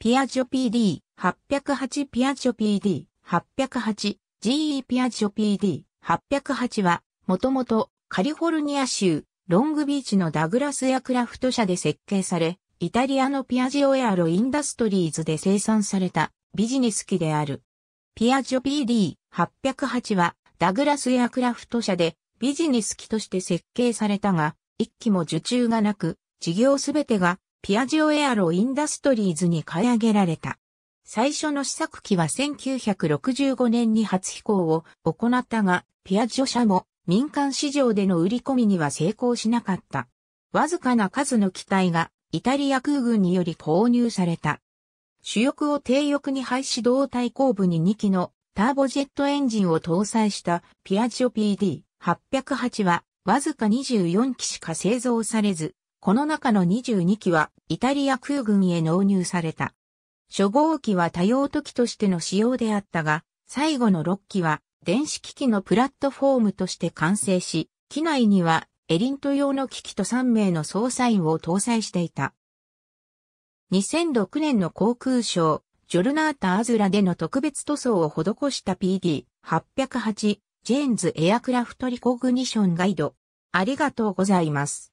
ピアジョ PD808 ピアジョ PD808 GE ピアジョ PD808 は、もともとカリフォルニア州ロングビーチのダグラスエアクラフト社で設計され、イタリアのピアジオエアロインダストリーズで生産されたビジネス機である。ピアジョ PD808 はダグラスエアクラフト社でビジネス機として設計されたが、一機も受注がなく、事業すべてがピアジオエアロインダストリーズに買い上げられた。最初の試作機は1965年に初飛行を行ったが、ピアジオ社も民間市場での売り込みには成功しなかった。わずかな数の機体がイタリア空軍により購入された。主翼を低翼に廃止胴体後部に2機のターボジェットエンジンを搭載したピアジオ PD808 はわずか24機しか製造されず、この中の22機はイタリア空軍へ納入された。初号機は多用途機としての使用であったが、最後の6機は電子機器のプラットフォームとして完成し、機内にはエリント用の機器と3名の捜査員を搭載していた。2006年の航空省、ジョルナータ・アズラでの特別塗装を施した PD808 ジェーンズエアクラフトリコグニションガイド。ありがとうございます。